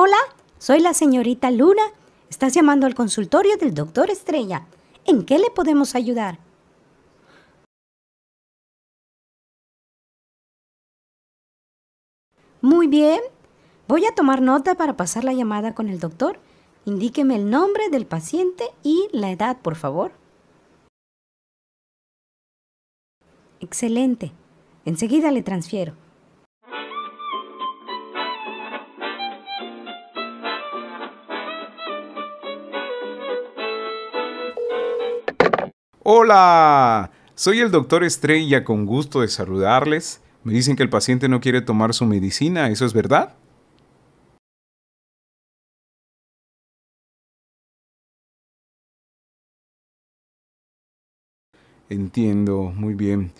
Hola, soy la señorita Luna. Estás llamando al consultorio del doctor Estrella. ¿En qué le podemos ayudar? Muy bien. Voy a tomar nota para pasar la llamada con el doctor. Indíqueme el nombre del paciente y la edad, por favor. Excelente. Enseguida le transfiero. Hola, soy el doctor Estrella, con gusto de saludarles. Me dicen que el paciente no quiere tomar su medicina, ¿eso es verdad? Entiendo, muy bien.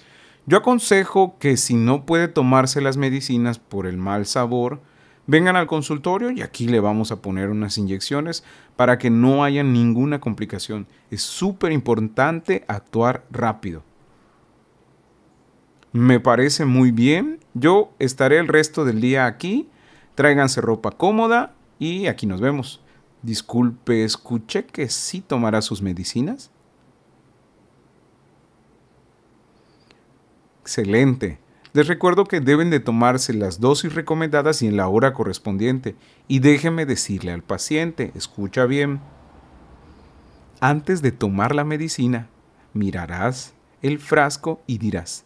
Yo aconsejo que si no puede tomarse las medicinas por el mal sabor, vengan al consultorio y aquí le vamos a poner unas inyecciones para que no haya ninguna complicación. Es súper importante actuar rápido. Me parece muy bien. Yo estaré el resto del día aquí. Tráiganse ropa cómoda y aquí nos vemos. Disculpe, escuché que sí tomará sus medicinas. Excelente. Les recuerdo que deben de tomarse las dosis recomendadas y en la hora correspondiente. Y déjeme decirle al paciente, escucha bien, antes de tomar la medicina, mirarás el frasco y dirás,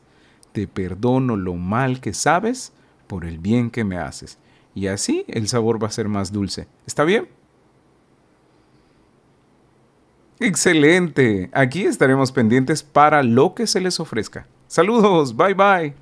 te perdono lo mal que sabes por el bien que me haces. Y así el sabor va a ser más dulce. ¿Está bien? Excelente. Aquí estaremos pendientes para lo que se les ofrezca. Saludos. Bye bye.